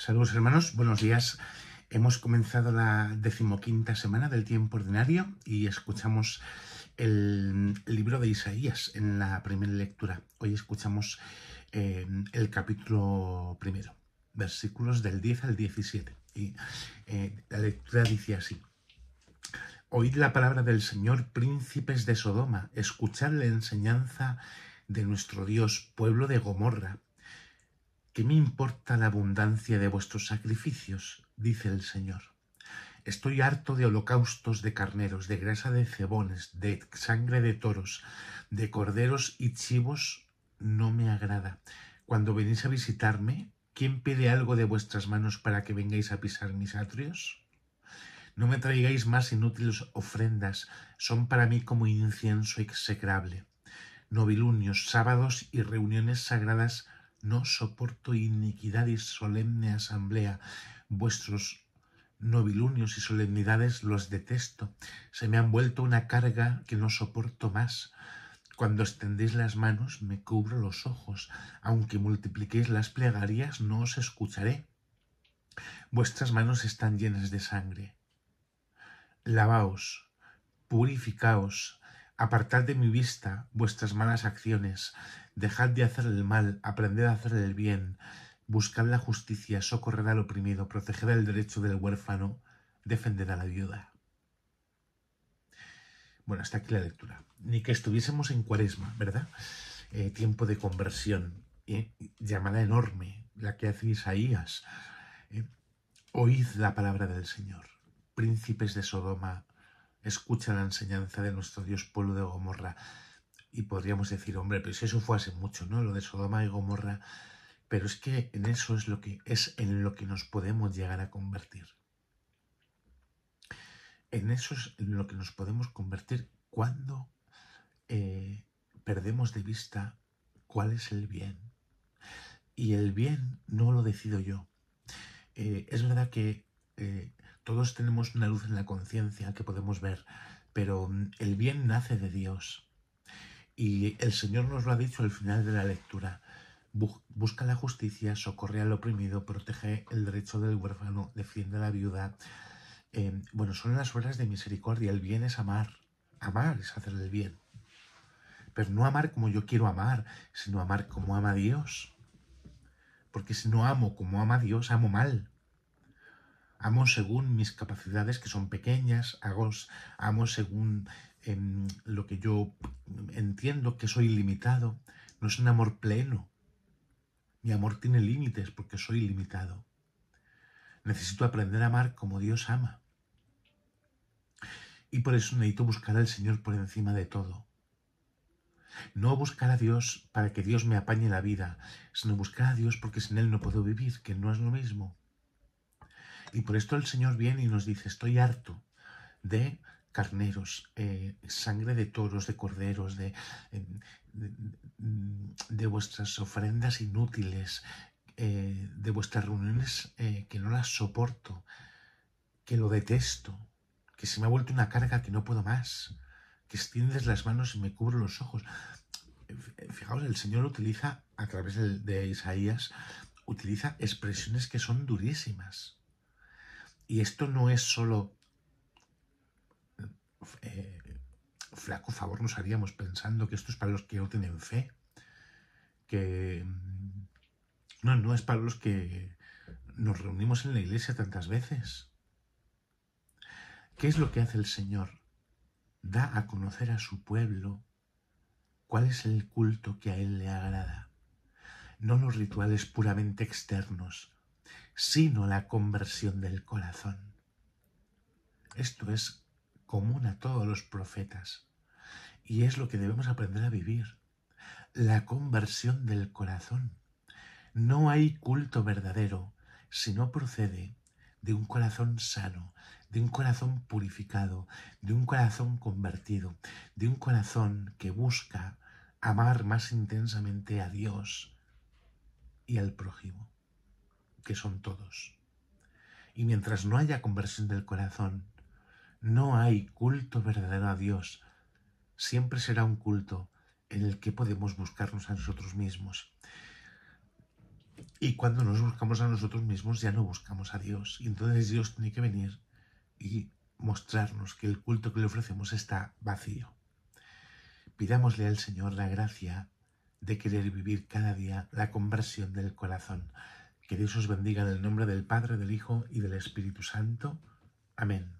Saludos hermanos, buenos días. Hemos comenzado la decimoquinta semana del tiempo ordinario y escuchamos el libro de Isaías en la primera lectura. Hoy escuchamos eh, el capítulo primero, versículos del 10 al 17. Y eh, la lectura dice así. Oíd la palabra del Señor, príncipes de Sodoma, escuchad la enseñanza de nuestro Dios, pueblo de Gomorra me importa la abundancia de vuestros sacrificios? dice el Señor. Estoy harto de holocaustos de carneros, de grasa de cebones, de sangre de toros, de corderos y chivos. No me agrada. Cuando venís a visitarme, ¿quién pide algo de vuestras manos para que vengáis a pisar mis atrios? No me traigáis más inútiles ofrendas, son para mí como incienso execrable. Novilunios, sábados y reuniones sagradas no soporto y solemne asamblea, vuestros nobilunios y solemnidades los detesto, se me han vuelto una carga que no soporto más. Cuando extendéis las manos me cubro los ojos, aunque multipliquéis las plegarias no os escucharé. Vuestras manos están llenas de sangre. Lavaos, purificaos, Apartad de mi vista vuestras malas acciones, dejad de hacer el mal, aprended a hacer el bien, buscad la justicia, socorred al oprimido, proteged el derecho del huérfano, defended a la viuda. Bueno, hasta aquí la lectura. Ni que estuviésemos en cuaresma, ¿verdad? Eh, tiempo de conversión, eh, llamada enorme, la que hace Isaías. Eh, oíd la palabra del Señor, príncipes de Sodoma, escucha la enseñanza de nuestro Dios pueblo de Gomorra. Y podríamos decir, hombre, pero si eso fue hace mucho, ¿no? Lo de Sodoma y Gomorra. Pero es que en eso es lo que es en lo que nos podemos llegar a convertir. En eso es en lo que nos podemos convertir cuando eh, perdemos de vista cuál es el bien. Y el bien no lo decido yo. Eh, es verdad que eh, todos tenemos una luz en la conciencia que podemos ver, pero mm, el bien nace de Dios. Y el Señor nos lo ha dicho al final de la lectura. Busca la justicia, socorre al oprimido, protege el derecho del huérfano, defiende a la viuda. Em, bueno, son las obras de misericordia. El bien es amar. Amar es hacer el bien. Pero no amar como yo quiero amar, sino amar como ama Dios. Porque si no amo como ama Dios, amo mal amo según mis capacidades que son pequeñas, hago, amo según em, lo que yo entiendo que soy limitado. No es un amor pleno. Mi amor tiene límites porque soy limitado. Necesito aprender a amar como Dios ama. Y por eso necesito buscar al Señor por encima de todo. No buscar a Dios para que Dios me apañe la vida, sino buscar a Dios porque sin Él no puedo vivir, que no es lo mismo. Y por esto el Señor viene y nos dice, estoy harto de carneros, eh, sangre de toros, de corderos, de, eh, vuestras ofrendas inútiles, eh, de vuestras reuniones que no las soporto, que lo detesto, que se me ha vuelto una carga que no puedo más, que extiendes las manos y me cubro los ojos. Fijaos, el Señor utiliza, a través de, de Isaías, utiliza expresiones que son durísimas y esto no es solo eh, flaco favor nos haríamos pensando que esto es para los que no tienen fe, que no, no es para los que nos reunimos en la iglesia tantas veces. ¿Qué es lo que hace el Señor? Da a conocer a su pueblo cuál es el culto que a Él le agrada, no los rituales puramente externos, sino la conversión del corazón. Esto es común a todos los profetas y es lo que debemos aprender a vivir, la conversión del corazón. No hay culto verdadero si no procede de un corazón sano, de un corazón purificado, de un corazón convertido, de un corazón que busca amar más intensamente a Dios y al prójimo que son todos. Y mientras no haya conversión del corazón, no hay culto verdadero a Dios. Siempre será un culto en el que podemos buscarnos a nosotros mismos. Y cuando nos buscamos a nosotros mismos ya no buscamos a Dios. Y entonces Dios tiene que venir y mostrarnos que el culto que le ofrecemos está vacío. Pidámosle al Señor la gracia de querer vivir cada día la conversión del corazón. Que Dios os bendiga en el nombre del Padre, del Hijo y del Espíritu Santo. Amén.